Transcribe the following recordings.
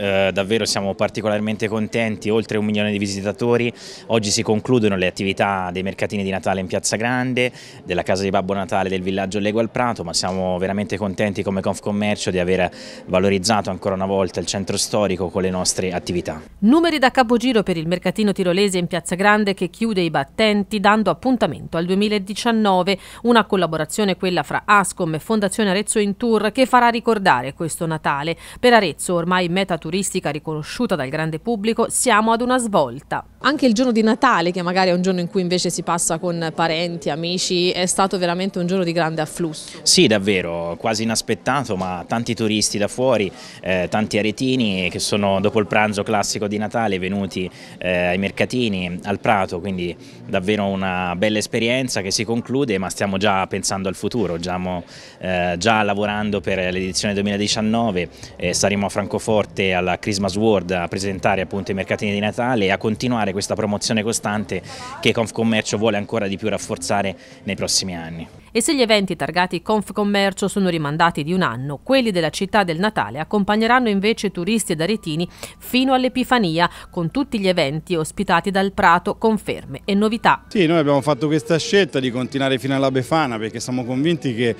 Eh, davvero siamo particolarmente contenti, oltre un milione di visitatori, oggi si concludono le attività dei mercatini di Natale in Piazza Grande, della casa di Babbo Natale del villaggio Lego al Prato, ma siamo veramente contenti come Confcommercio di aver valorizzato ancora una volta il centro storico con le nostre attività. Numeri da capogiro per il mercatino tirolese in Piazza Grande che chiude i battenti dando appuntamento al 2019, una collaborazione quella fra Ascom e Fondazione Arezzo in Tour che farà ricordare questo Natale. Per Arezzo ormai meta turistica turistica riconosciuta dal grande pubblico, siamo ad una svolta. Anche il giorno di Natale, che magari è un giorno in cui invece si passa con parenti, amici, è stato veramente un giorno di grande afflusso. Sì, davvero, quasi inaspettato, ma tanti turisti da fuori, eh, tanti aretini che sono dopo il pranzo classico di Natale venuti eh, ai mercatini, al Prato, quindi davvero una bella esperienza che si conclude, ma stiamo già pensando al futuro, stiamo eh, già lavorando per l'edizione 2019, eh, saremo a Francoforte alla Christmas World a presentare appunto i mercatini di Natale e a continuare continuare questa promozione costante che Confcommercio vuole ancora di più rafforzare nei prossimi anni. E se gli eventi targati Confcommercio sono rimandati di un anno, quelli della città del Natale accompagneranno invece turisti ed aretini fino all'Epifania con tutti gli eventi ospitati dal Prato conferme e novità. Sì, noi abbiamo fatto questa scelta di continuare fino alla Befana perché siamo convinti che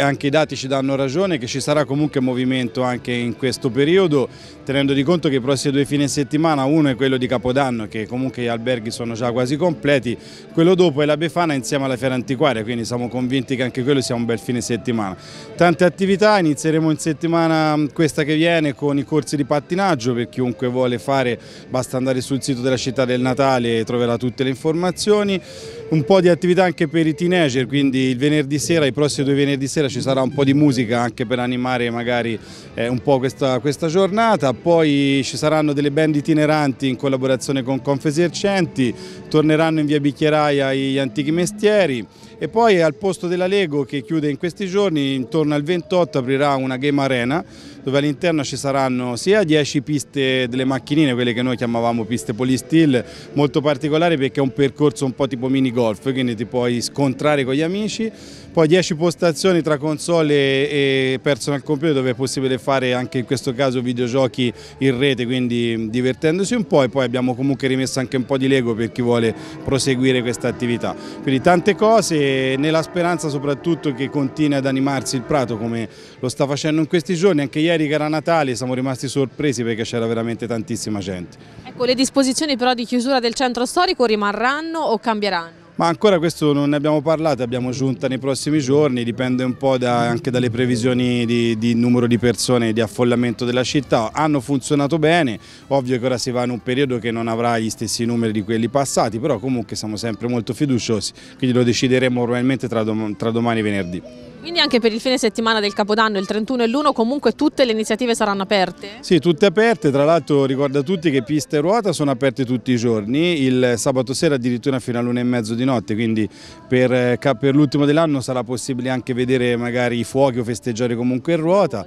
anche i dati ci danno ragione che ci sarà comunque movimento anche in questo periodo tenendo di conto che i prossimi due fine settimana uno è quello di Capodanno che comunque gli alberghi sono già quasi completi, quello dopo è la Befana insieme alla Fiera Antiquaria, quindi siamo convinti che anche quello sia un bel fine settimana. Tante attività, inizieremo in settimana mm, questa che viene con i corsi di pattinaggio, per chiunque vuole fare basta andare sul sito della città del Natale e troverà tutte le informazioni un po' di attività anche per i teenager, quindi il venerdì sera, i prossimi due venerdì sera ci sarà un po' di musica anche per animare magari eh, un po' questa, questa, giornata, poi ci saranno delle band itineranti in collaborazione con Confesercenti, torneranno in via Bicchieraia gli antichi mestieri e poi al posto della Lego che chiude in questi giorni, intorno al 28 aprirà una Game Arena dove all'interno ci saranno sia 10 piste delle macchinine, quelle che noi chiamavamo piste polisteel, molto particolari perché è un percorso un po' tipo mini golf, quindi ti puoi scontrare con gli amici, poi 10 postazioni tra console e personal computer dove è possibile fare anche in questo caso videogiochi in rete, quindi divertendosi un po' e poi abbiamo comunque rimesso anche un po' di Lego per chi vuole proseguire questa attività. Quindi tante cose nella speranza soprattutto che continui ad animarsi il prato come lo sta facendo in questi giorni, anche ieri ieri che era Natale siamo rimasti sorpresi perché c'era veramente tantissima gente. Ecco, le disposizioni però di chiusura del centro storico rimarranno o cambieranno? Ma ancora questo non ne abbiamo parlato, abbiamo giunta nei prossimi giorni, dipende un po' da, anche dalle previsioni di, di, numero di persone, e di affollamento della città. Hanno funzionato bene, ovvio che ora si va in un periodo che non avrà gli stessi numeri di quelli passati, però comunque siamo sempre molto fiduciosi, quindi lo decideremo probabilmente tra, dom tra domani e venerdì. Quindi anche per il fine settimana del Capodanno, il 31 e l'1, comunque tutte le iniziative saranno aperte? Sì, tutte aperte, tra l'altro ricordo a tutti che piste e ruota sono aperte tutti i giorni, il sabato sera addirittura fino all'una e mezzo di notte, quindi per, eh, per l'ultimo dell'anno sarà possibile anche vedere magari i fuochi o festeggiare comunque in ruota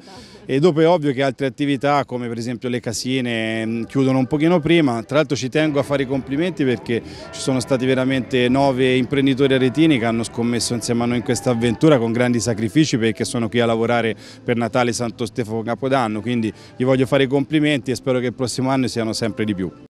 e dopo è ovvio che altre attività come per esempio le casine mm, chiudono un pochino prima, tra l'altro ci tengo a fare i complimenti perché ci sono stati veramente nove imprenditori aretini che hanno scommesso insieme a noi in questa avventura con grandi sacrifici perché sono qui a lavorare per Natale, Santo Stefano, Capodanno, quindi gli voglio fare i complimenti e spero che il prossimo anno siano sempre di più.